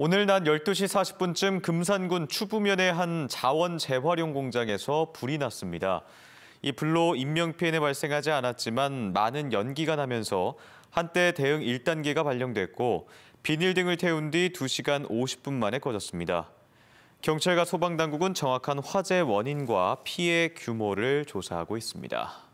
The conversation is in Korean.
오늘 낮 12시 40분쯤 금산군 추부면의 한 자원 재활용 공장에서 불이 났습니다. 이 불로 인명피해는 발생하지 않았지만 많은 연기가 나면서 한때 대응 1단계가 발령됐고 비닐 등을 태운 뒤 2시간 50분 만에 꺼졌습니다. 경찰과 소방당국은 정확한 화재 원인과 피해 규모를 조사하고 있습니다.